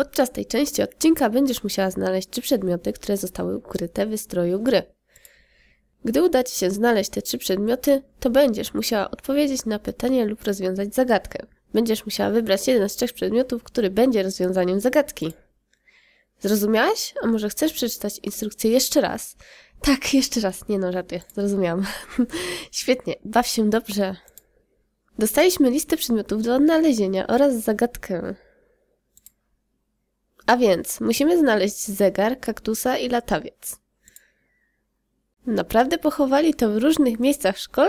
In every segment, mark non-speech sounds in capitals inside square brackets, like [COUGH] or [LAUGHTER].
Podczas tej części odcinka będziesz musiała znaleźć trzy przedmioty, które zostały ukryte w wystroju gry. Gdy uda Ci się znaleźć te trzy przedmioty, to będziesz musiała odpowiedzieć na pytanie lub rozwiązać zagadkę. Będziesz musiała wybrać jeden z trzech przedmiotów, który będzie rozwiązaniem zagadki. Zrozumiałaś? A może chcesz przeczytać instrukcję jeszcze raz? Tak, [LAUGHS] jeszcze raz. Nie no, żartuję. Zrozumiałam. [LAUGHS] Świetnie. Baw się dobrze. Dostaliśmy listę przedmiotów do odnalezienia oraz zagadkę. A więc musimy znaleźć zegar, kaktusa i latawiec. Naprawdę pochowali to w różnych miejscach w szkole?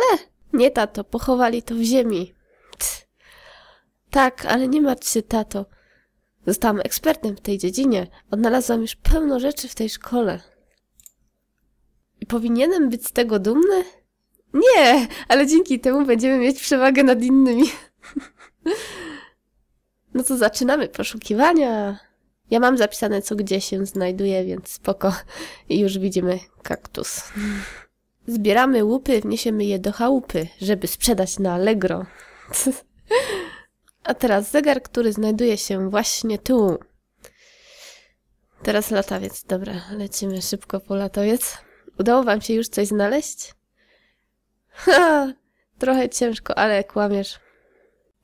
Nie, tato, pochowali to w ziemi. Tch. Tak, ale nie martw się, tato. Zostałam ekspertem w tej dziedzinie. Odnalazłam już pełno rzeczy w tej szkole. I powinienem być z tego dumny? Nie, ale dzięki temu będziemy mieć przewagę nad innymi. [LAUGHS] No to zaczynamy poszukiwania. Ja mam zapisane, co gdzie się znajduje, więc spoko. I już widzimy kaktus. Zbieramy łupy, wniesiemy je do chałupy, żeby sprzedać na Allegro. [LAUGHS] A teraz zegar, który znajduje się właśnie tu. Teraz latawiec. Dobra, lecimy szybko po latawiec. Udało wam się już coś znaleźć? [LAUGHS] Ha, trochę ciężko, ale kłamiesz.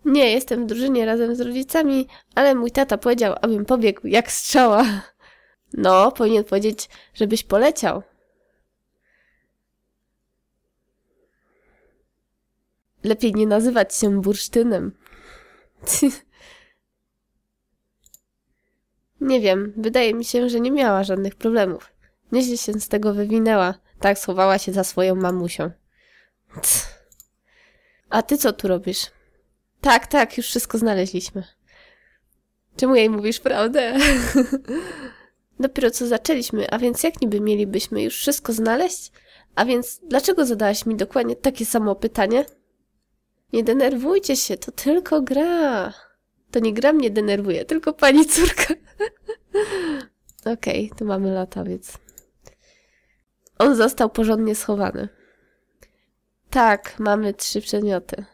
Nie, jestem w drużynie razem z rodzicami, ale mój tata powiedział, abym pobiegł jak strzała. No, powinien powiedzieć, żebyś poleciał. Lepiej nie nazywać się bursztynem. [LAUGHS] nie wiem, wydaje mi się, że nie miała żadnych problemów. Nieźle się z tego wywinęła. Tak schowała się za swoją mamusią. A ty co tu robisz? Tak, tak, już wszystko znaleźliśmy. Czemu jej mówisz prawdę? [LAUGHS] Dopiero co zaczęliśmy, a więc jak niby mielibyśmy już wszystko znaleźć? A więc dlaczego zadałaś mi dokładnie takie samo pytanie? Nie denerwujcie się, to tylko gra. To nie gra mnie denerwuje, tylko pani córka. [LAUGHS] Okej, okay, tu mamy latawiec. On został porządnie schowany. Tak, mamy trzy przedmioty.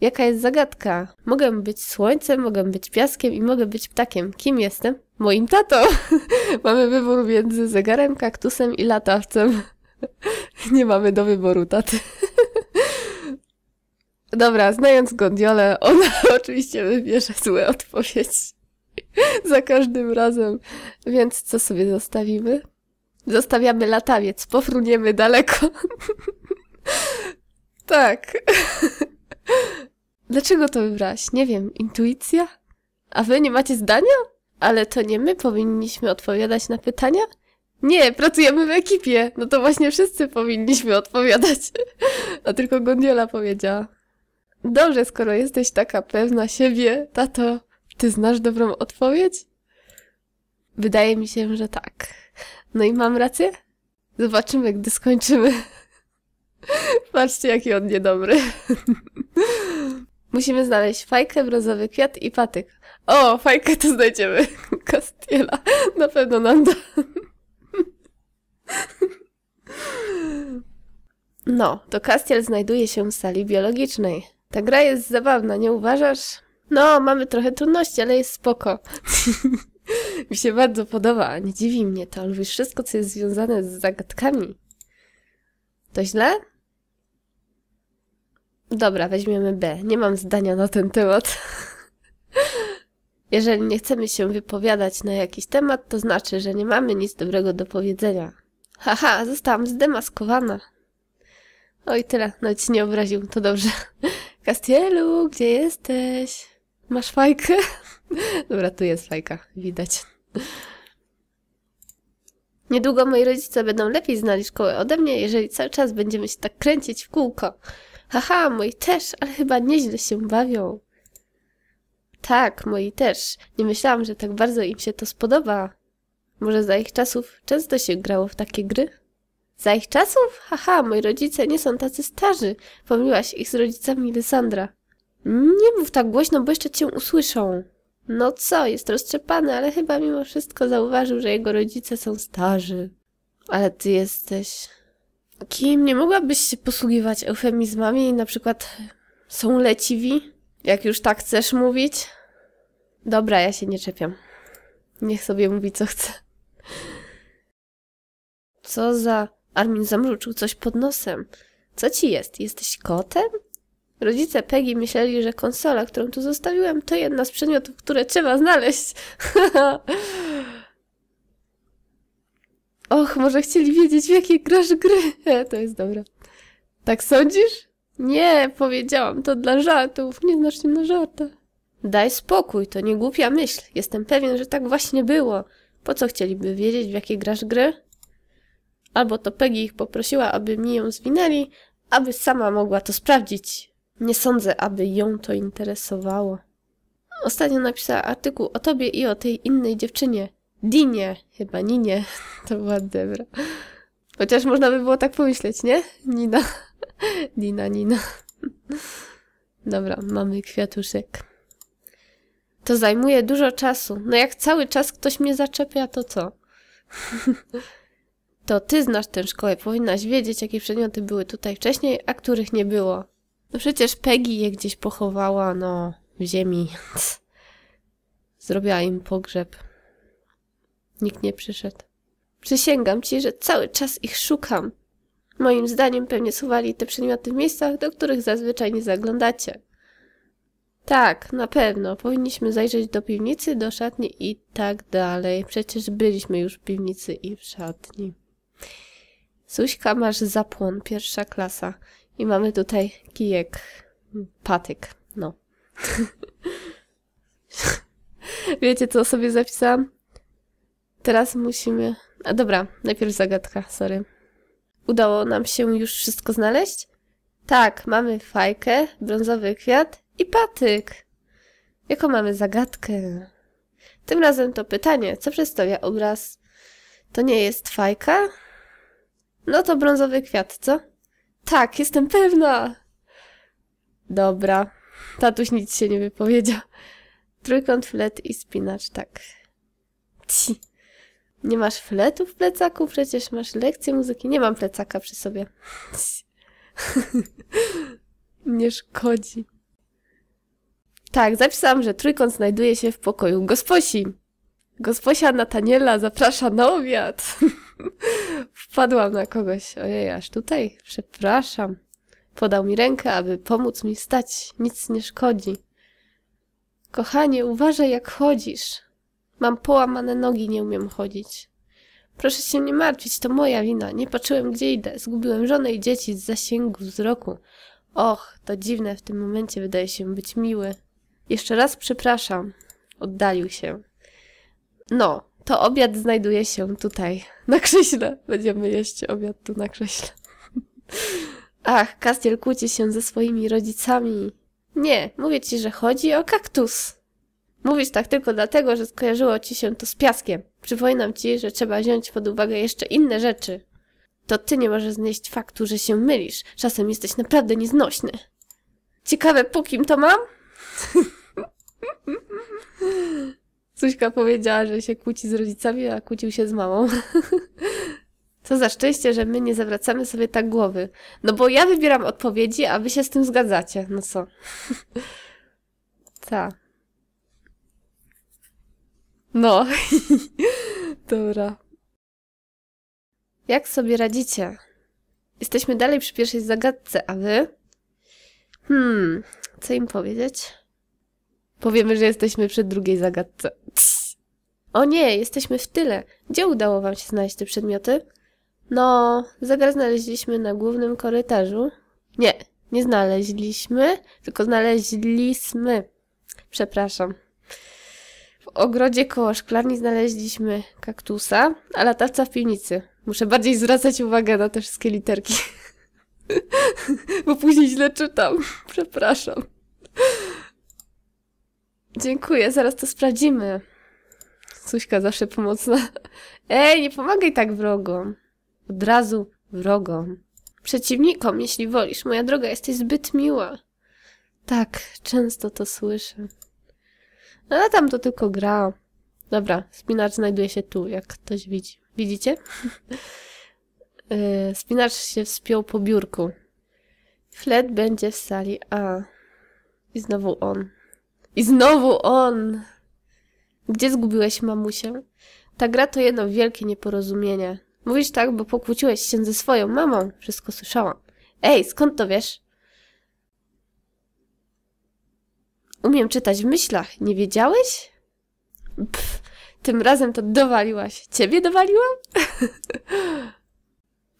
Jaka jest zagadka? Mogę być słońcem, mogę być piaskiem i mogę być ptakiem. Kim jestem? Moim tatą! [LAUGHS] mamy wybór między zegarem, kaktusem i latawcem. [LAUGHS] Nie mamy do wyboru taty. [LAUGHS] Dobra, znając Gondiolę, ona oczywiście wybierze złe odpowiedzi. Za każdym razem. Więc co sobie zostawimy? Zostawiamy latawiec, pofruniemy daleko. tak. Dlaczego to wybrałaś? Nie wiem, intuicja? A wy nie macie zdania? Ale to nie my powinniśmy odpowiadać na pytania? Nie, pracujemy w ekipie. No to właśnie wszyscy powinniśmy odpowiadać. [LAUGHS] A tylko Gondiola powiedziała. Dobrze, skoro jesteś taka pewna siebie, tato, ty znasz dobrą odpowiedź? Wydaje mi się, że tak. No i mam rację? Zobaczymy, gdy skończymy. [LAUGHS] Patrzcie, jaki on niedobry. [LAUGHS] Musimy znaleźć fajkę, brązowy kwiat i patyk. O, fajkę to znajdziemy. [LAUGHS] Kastiela na pewno nam da. No, to Castiel znajduje się w sali biologicznej. Ta gra jest zabawna, nie uważasz? No, mamy trochę trudności, ale jest spoko. Mi się bardzo podoba, nie dziwi mnie to. Lubisz wszystko, co jest związane z zagadkami. To źle? Dobra, weźmiemy B. Nie mam zdania na ten temat. Jeżeli nie chcemy się wypowiadać na jakiś temat, to znaczy, że nie mamy nic dobrego do powiedzenia. Haha, zostałam zdemaskowana. Oj, tyle. No ci nie obraził, to dobrze. Castielu, gdzie jesteś? Masz fajkę? Dobra, tu jest fajka, widać. Niedługo moi rodzice będą lepiej znali szkołę ode mnie, jeżeli cały czas będziemy się tak kręcić w kółko. Haha, moi też, ale chyba nieźle się bawią. Tak, moi też. Nie myślałam, że tak bardzo im się to spodoba. Może za ich czasów często się grało w takie gry? Za ich czasów? Haha, moi rodzice nie są tacy starzy. Pomyliłaś ich z rodzicami Lysandra. Nie mów tak głośno, bo jeszcze cię usłyszą. No co, jest roztrzepany, ale chyba mimo wszystko zauważył, że jego rodzice są starzy. Ale ty jesteś... Kim, nie mogłabyś się posługiwać eufemizmami, na przykład są leciwi, jak już tak chcesz mówić? Dobra, ja się nie czepiam. Niech sobie mówi, co chce. Co za... Armin zamruczył coś pod nosem. Co ci jest? Jesteś kotem? Rodzice Peggy myśleli, że konsola, którą tu zostawiłem, to jedna z przedmiotów, które trzeba znaleźć. [LAUGHS] Och, może chcieli wiedzieć, w jakiej grasz gry. [LAUGHS] E, to jest dobre. Tak sądzisz? Nie, powiedziałam to dla żartów. Nie znasz się na żarta. Daj spokój, to nie głupia myśl. Jestem pewien, że tak właśnie było. Po co chcieliby wiedzieć, w jakiej grasz gry? Albo to Peggy ich poprosiła, aby mi ją zwinęli, aby sama mogła to sprawdzić. Nie sądzę, aby ją to interesowało. Ostatnio napisała artykuł o tobie i o tej innej dziewczynie. Dinie, chyba Ninie. [LAUGHS] [LAUGHS] To była Debra. Chociaż można by było tak pomyśleć, nie? Nina. [LAUGHS] Nina, Nina. [LAUGHS] Dobra, mamy kwiatuszek. To zajmuje dużo czasu. No jak cały czas ktoś mnie zaczepia, to co? to ty znasz tę szkołę. Powinnaś wiedzieć, jakie przedmioty były tutaj wcześniej, a których nie było. No przecież Peggy je gdzieś pochowała, no, w ziemi. Zrobiła im pogrzeb. Nikt nie przyszedł. Przysięgam ci, że cały czas ich szukam. Moim zdaniem pewnie schowali te przedmioty w miejscach, do których zazwyczaj nie zaglądacie. Tak, na pewno. Powinniśmy zajrzeć do piwnicy, do szatni i tak dalej. Przecież byliśmy już w piwnicy i w szatni. Suśka, masz zapłon, pierwsza klasa. I mamy tutaj kijek, patyk, no. [LAUGHS] Wiecie, co sobie zapisałam? Teraz musimy a dobra, najpierw zagadka, sorry. Udało nam się już wszystko znaleźć? Tak, mamy fajkę, brązowy kwiat i patyk. Jaką mamy zagadkę? Tym razem to pytanie, co przedstawia obraz? To nie jest fajka? No to brązowy kwiat, co? Tak, jestem pewna! Dobra. Tatuś nic się nie wypowiedział. Trójkąt, flet i spinacz, tak. Ci. Nie masz fletu w plecaku? Przecież masz lekcję muzyki. Nie mam plecaka przy sobie. [LAUGHS] nie szkodzi. Tak, zapisałam, że trójkąt znajduje się w pokoju gosposi. Gosposia Nataniela zaprasza na obiad. [LAUGHS] Wpadłam na kogoś. Ojej, aż tutaj. Przepraszam. Podał mi rękę, aby pomóc mi stać. Nic nie szkodzi. Kochanie, uważaj jak chodzisz. Mam połamane nogi, nie umiem chodzić. Proszę się nie martwić, to moja wina. Nie patrzyłem, gdzie idę. Zgubiłem żonę i dzieci z zasięgu wzroku. Och, to dziwne w tym momencie wydaje się być miły. Jeszcze raz przepraszam. Oddalił się. No, to obiad znajduje się tutaj, na krześle. Będziemy jeść obiad tu na krześle. Ach, Kastiel kłóci się ze swoimi rodzicami. Nie, mówię ci, że chodzi o kaktus. Mówisz tak tylko dlatego, że skojarzyło ci się to z piaskiem. Przypominam ci, że trzeba wziąć pod uwagę jeszcze inne rzeczy. To ty nie możesz znieść faktu, że się mylisz. Czasem jesteś naprawdę nieznośny. Ciekawe, po kim to mam? Cuśka [LAUGHS] powiedziała, że się kłóci z rodzicami, a kłócił się z mamą. Co [LAUGHS] za szczęście, że my nie zawracamy sobie tak głowy. No bo ja wybieram odpowiedzi, a wy się z tym zgadzacie. No co? [LAUGHS] tak. No. [LAUGHS] Dobra. Jak sobie radzicie? Jesteśmy dalej przy pierwszej zagadce, a wy? Hmm, co im powiedzieć? Powiemy, że jesteśmy przy drugiej zagadce. Cii. O nie, jesteśmy w tyle. Gdzie udało wam się znaleźć te przedmioty? No, zegar znaleźliśmy na głównym korytarzu. Nie, nie znaleźliśmy, tylko znaleźliśmy. Przepraszam ogrodzie koło szklarni znaleźliśmy kaktusa, a latarca w piwnicy. Muszę bardziej zwracać uwagę na te wszystkie literki. [LAUGHS] Bo później źle czytam. [LAUGHS] Przepraszam. Dziękuję, zaraz to sprawdzimy. Suśka zawsze pomocna. [LAUGHS] Ej, nie pomagaj tak wrogom. Od razu wrogom. Przeciwnikom, jeśli wolisz. Moja droga, jesteś zbyt miła. Tak, często to słyszę. No, Ale tam to tylko gra. Dobra, spinacz znajduje się tu, jak ktoś widzi. Widzicie? [LAUGHS] Y, spinacz się wspiął po biurku. Flet będzie w sali A. I znowu on. I znowu on! Gdzie zgubiłeś mamusię? Ta gra to jedno wielkie nieporozumienie. Mówisz tak, bo pokłóciłeś się ze swoją mamą. Wszystko słyszałam. Ej, skąd to wiesz? Umiem czytać w myślach, nie wiedziałeś? Pff, tym razem to dowaliłaś. Ciebie dowaliłam? [LAUGHS]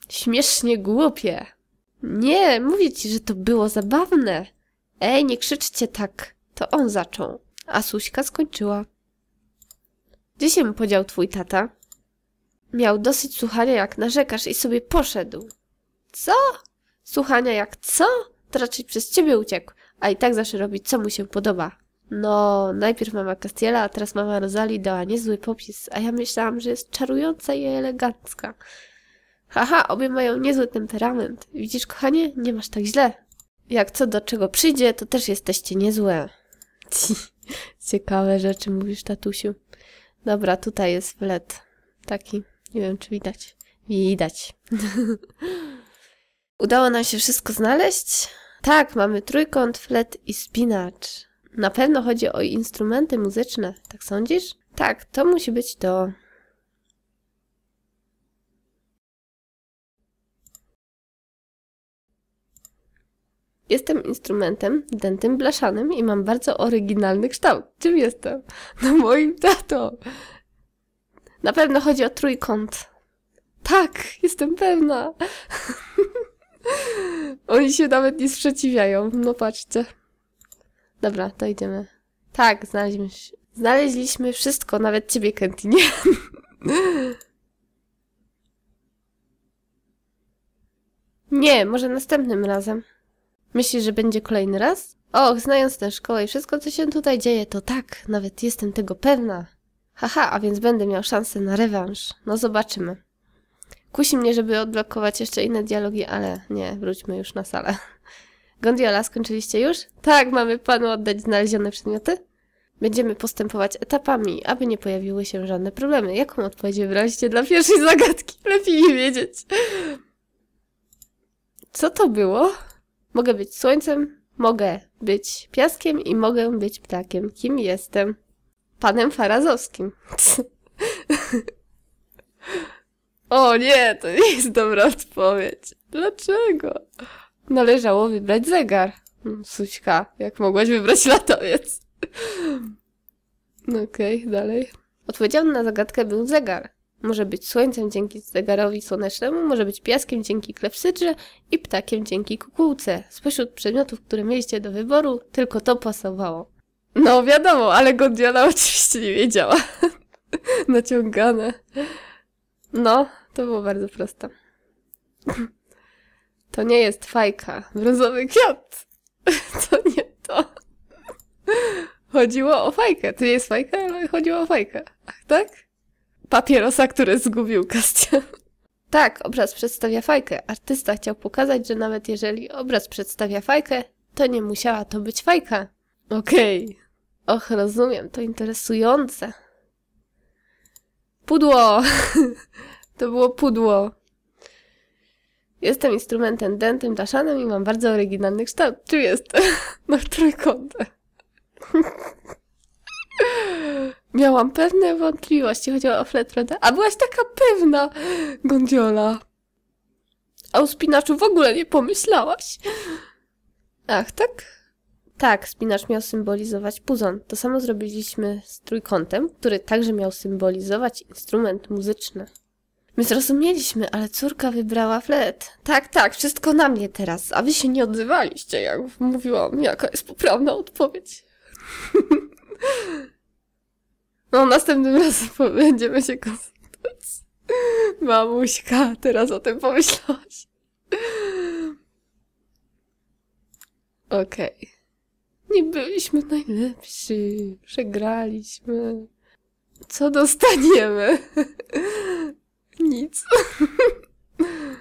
Śmiesznie głupie. Nie, mówię ci, że to było zabawne. Ej, nie krzyczcie tak. To on zaczął, a Suśka skończyła. Gdzie się podział twój tata? Miał dosyć słuchania jak narzekasz i sobie poszedł. Co? Słuchania jak co? To raczej przez ciebie uciekł a i tak zawsze robi, co mu się podoba. No, najpierw mama Castiela, a teraz mama Rosali dała niezły popis, a ja myślałam, że jest czarująca i elegancka. Haha, obie mają niezły temperament. Widzisz, kochanie, nie masz tak źle. Jak co do czego przyjdzie, to też jesteście niezłe. Ci, Ciekawe rzeczy mówisz, tatusiu. Dobra, tutaj jest flet. Taki, nie wiem czy widać. Widać. [LAUGHS] Udało nam się wszystko znaleźć. Tak, mamy trójkąt, flet i spinacz. Na pewno chodzi o instrumenty muzyczne, tak sądzisz? Tak, to musi być to. Jestem instrumentem dętym blaszanym i mam bardzo oryginalny kształt. Czym jestem? No moim tato. Na pewno chodzi o trójkąt. Tak, jestem pewna. Oni się nawet nie sprzeciwiają. No patrzcie. Dobra, to idziemy. Tak, znaleźliśmy, znaleźliśmy wszystko, nawet ciebie, Kentinie. [LAUGHS] nie, może następnym razem. Myślisz, że będzie kolejny raz? Och, znając tę szkołę i wszystko, co się tutaj dzieje, to tak, nawet jestem tego pewna. Haha, a więc będę miał szansę na rewanż. No zobaczymy. Kusi mnie, żeby odblokować jeszcze inne dialogi, ale nie, wróćmy już na salę. Gondiola, skończyliście już? Tak, mamy panu oddać znalezione przedmioty? Będziemy postępować etapami, aby nie pojawiły się żadne problemy. Jaką odpowiedź wybraliście dla pierwszej zagadki? Lepiej nie wiedzieć. Co to było? Mogę być słońcem, mogę być piaskiem i mogę być ptakiem. Kim jestem? Panem Farazowskim. [LAUGHS] O nie, to nie jest dobra odpowiedź. Dlaczego? Należało wybrać zegar. Hmm, Suśka, jak mogłaś wybrać latowiec? [LAUGHS] Okej, okay, dalej. Odpowiedzią na zagadkę był zegar. Może być słońcem dzięki zegarowi słonecznemu, może być piaskiem dzięki klepsydrze i ptakiem dzięki kukułce. Spośród przedmiotów, które mieliście do wyboru, tylko to pasowało. No wiadomo, ale Gondiola oczywiście nie wiedziała. [LAUGHS] Naciągane. No, to było bardzo proste. To nie jest fajka. Brązowy kwiat. [LAUGHS] To nie to. Chodziło o fajkę. To nie jest fajka, ale chodziło o fajkę. Ach, tak? Papierosa, który zgubił Kastian. Tak, obraz przedstawia fajkę. Artysta chciał pokazać, że nawet jeżeli obraz przedstawia fajkę, to nie musiała to być fajka. Okej. Okay. Och, rozumiem, to interesujące. Pudło! [LAUGHS] To było pudło. Jestem instrumentem dętym, taszanem i mam bardzo oryginalny kształt. Czym jest? [LAUGHS] No trójkątem. [LAUGHS] Miałam pewne wątpliwości, chodziło o fletroda. A byłaś taka pewna, Gondiola. A o spinaczu w ogóle nie pomyślałaś. Ach, tak? Tak, spinacz miał symbolizować puzon. To samo zrobiliśmy z trójkątem, który także miał symbolizować instrument muzyczny. My zrozumieliśmy, ale córka wybrała flet. Tak, tak, wszystko na mnie teraz, a wy się nie odzywaliście, jak mówiłam, jaka jest poprawna odpowiedź. [LAUGHS] no, następnym razem [LAUGHS] będziemy się konsultować. Mamuśka, teraz o tym pomyślałaś. [LAUGHS] Okej. Okay. Nie byliśmy najlepsi. Przegraliśmy. Co dostaniemy? nic.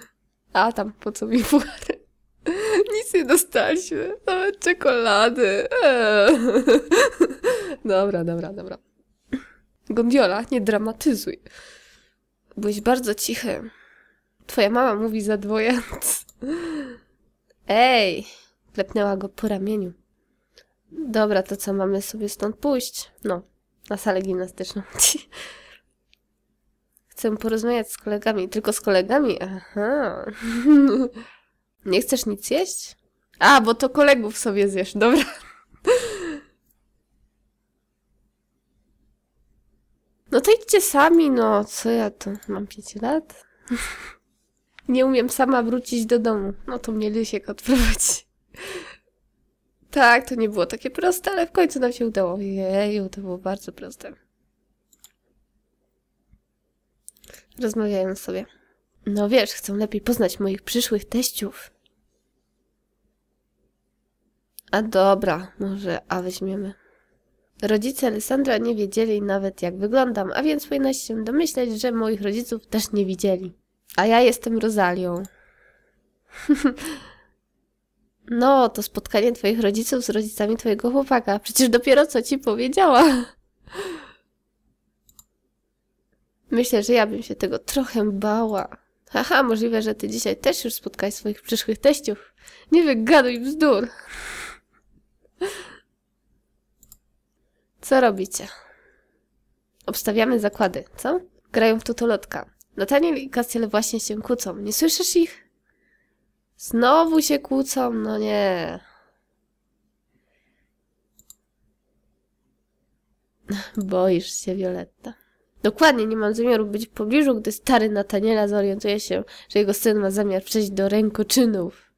[LAUGHS] A tam, po co mi puchary? Nic nie dostaliśmy, nawet czekolady. [LAUGHS] Dobra, dobra, dobra. Gondiola, nie dramatyzuj. Byłeś bardzo cichy. Twoja mama mówi za dwoje. [LAUGHS] Ej! Klepnęła go po ramieniu. Dobra, to co, mamy sobie stąd pójść? No, na salę gimnastyczną. Chcę porozmawiać z kolegami. Tylko z kolegami? Aha. [LAUGHS] Nie chcesz nic jeść? A, bo to kolegów sobie zjesz, dobra. [LAUGHS] No to idźcie sami, no co ja to, mam 5 lat? [LAUGHS] Nie umiem sama wrócić do domu. No to mnie Lysiek odprowadzi. Tak, to nie było takie proste, ale w końcu nam się udało. Jeju, to było bardzo proste. Rozmawiają sobie. No wiesz, chcą lepiej poznać moich przyszłych teściów. A dobra, może A weźmiemy. Rodzice Alessandra nie wiedzieli nawet jak wyglądam, a więc powinnaś się domyśleć, że moich rodziców też nie widzieli. A ja jestem Rosalią. [LAUGHS] no, to spotkanie twoich rodziców z rodzicami twojego chłopaka. Przecież dopiero co ci powiedziała. Myślę, że ja bym się tego trochę bała. Haha, możliwe, że ty dzisiaj też już spotkałeś swoich przyszłych teściów. Nie wygaduj bzdur. Co robicie? Obstawiamy zakłady, co? Grają w tutolotka. Nataniel i Castiel właśnie się kłócą. Nie słyszysz ich? Znowu się kłócą, no nie. Boisz się, Violetta. Dokładnie nie mam zamiaru być w pobliżu, gdy stary Nataniela zorientuje się, że jego syn ma zamiar przejść do rękoczynów.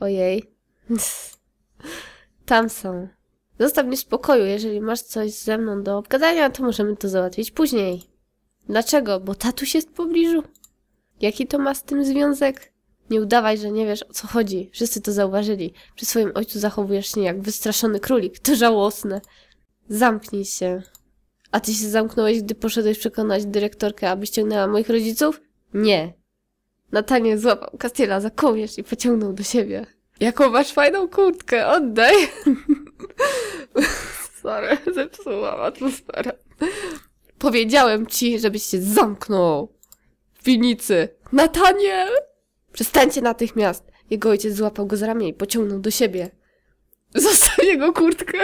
Ojej. [LAUGHS] Tam są. Zostaw mnie w spokoju, jeżeli masz coś ze mną do obgadania, to możemy to załatwić później. Dlaczego? Bo tatuś jest w pobliżu? Jaki to ma z tym związek? Nie udawaj, że nie wiesz o co chodzi. Wszyscy to zauważyli. Przy swoim ojcu zachowujesz się jak wystraszony królik. To żałosne. Zamknij się. A ty się zamknąłeś, gdy poszedłeś przekonać dyrektorkę, aby ściągnęła moich rodziców? Nie. Natanie złapał Castiela za kołnierz i pociągnął do siebie. Jaką masz fajną kurtkę, oddaj! [LAUGHS] Sorry, zepsułam atmosferę. Powiedziałem ci, żebyś się zamknął. W Nataniel! Przestańcie natychmiast! Jego ojciec złapał go z ramię i pociągnął do siebie. Zostaw jego kurtkę!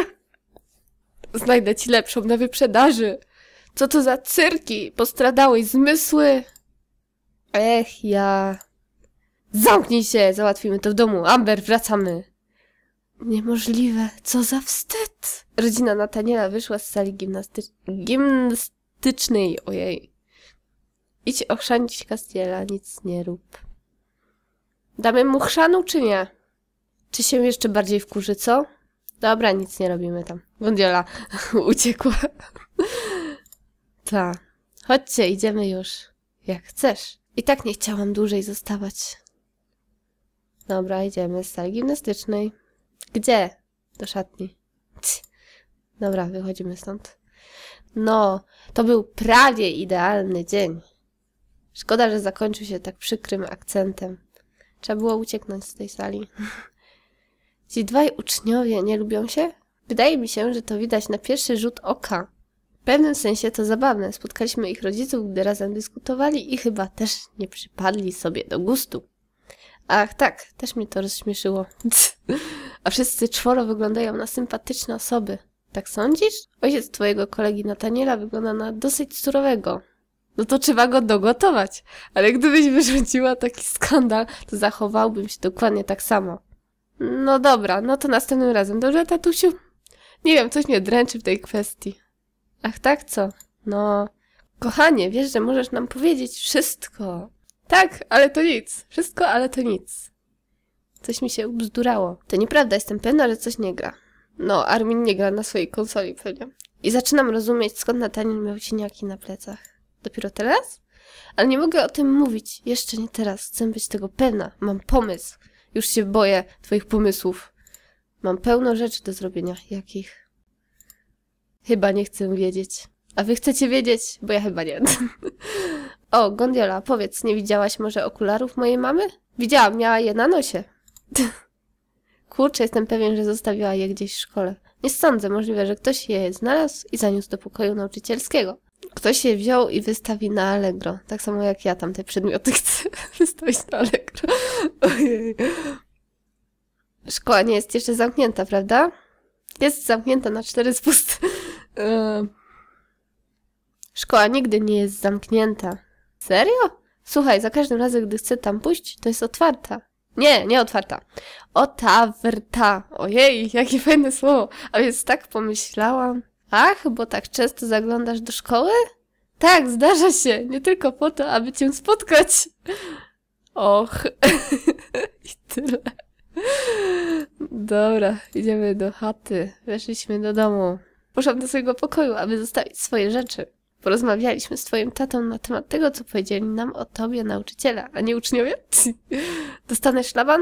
Znajdę ci lepszą na wyprzedaży. Co to za cyrki? Postradałeś zmysły? Ech, ja... Zamknij się! Załatwimy to w domu. Amber, wracamy. Niemożliwe. Co za wstyd! Rodzina Nataniela wyszła z sali gimnasty... gimnastycznej. Ojej. Idź ochrzanić Castiela, nic nie rób. Damy mu chrzanu, czy nie? Czy się jeszcze bardziej wkurzy, co? Dobra, nic nie robimy tam. Bundziola [LAUGHS] uciekła. Ta. Chodźcie, idziemy już. Jak chcesz. I tak nie chciałam dłużej zostawać. Dobra, idziemy z sali gimnastycznej. Gdzie? Do szatni. Cii. Dobra, wychodzimy stąd. No, to był prawie idealny dzień. Szkoda, że zakończył się tak przykrym akcentem. Trzeba było ucieknąć z tej sali. [LAUGHS] Ci dwaj uczniowie nie lubią się? Wydaje mi się, że to widać na pierwszy rzut oka. W pewnym sensie to zabawne. Spotkaliśmy ich rodziców, gdy razem dyskutowali i chyba też nie przypadli sobie do gustu. Ach tak, też mnie to rozśmieszyło. [LAUGHS] A wszyscy czworo wyglądają na sympatyczne osoby. Tak sądzisz? Ojciec twojego kolegi Nataniela wygląda na dosyć surowego. No to trzeba go dogotować. Ale gdybyś wyrzuciła taki skandal, to zachowałbym się dokładnie tak samo. No dobra, no to następnym razem, dobrze, tatusiu? Nie wiem, coś mnie dręczy w tej kwestii. Ach tak, co? No, kochanie, wiesz, że możesz nam powiedzieć wszystko. Tak, ale to nic. Wszystko, ale to nic. Coś mi się ubzdurało. To nieprawda, jestem pewna, że coś nie gra. No, Armin nie gra na swojej konsoli pewnie. I zaczynam rozumieć, skąd Nathaniel miał cieniaki na plecach. Dopiero teraz? Ale nie mogę o tym mówić. Jeszcze nie teraz. Chcę być tego pewna. Mam pomysł. Już się boję twoich pomysłów. Mam pełno rzeczy do zrobienia. Jakich? Chyba nie chcę wiedzieć. A wy chcecie wiedzieć? Bo ja chyba nie. [LAUGHS] o, Gondiola, powiedz, nie widziałaś może okularów mojej mamy? Widziałam, miała je na nosie. [LAUGHS] Kurczę, jestem pewien, że zostawiła je gdzieś w szkole. Nie sądzę, możliwe, że ktoś je znalazł i zaniósł do pokoju nauczycielskiego. Ktoś je wziął i wystawi na Allegro. Tak samo jak ja tam te przedmioty [LAUGHS] chcę wystawić na Allegro. Ojej. Szkoła nie jest jeszcze zamknięta, prawda? Jest zamknięta na cztery spust. [LAUGHS] E, szkoła nigdy nie jest zamknięta. Serio? Słuchaj, za każdym razem, gdy chcę tam pójść, to jest otwarta. Nie, nie otwarta. Otawrta. Ojej, jakie fajne słowo. A więc tak pomyślałam. Ach, bo tak często zaglądasz do szkoły? Tak, zdarza się. Nie tylko po to, aby cię spotkać. Och. [LAUGHS] I tyle. Dobra, idziemy do chaty. Weszliśmy do domu. Poszłam do swojego pokoju, aby zostawić swoje rzeczy. Porozmawialiśmy z twoim tatą na temat tego, co powiedzieli nam o tobie nauczyciela, a nie uczniowie. [LAUGHS] Dostanę szlaban?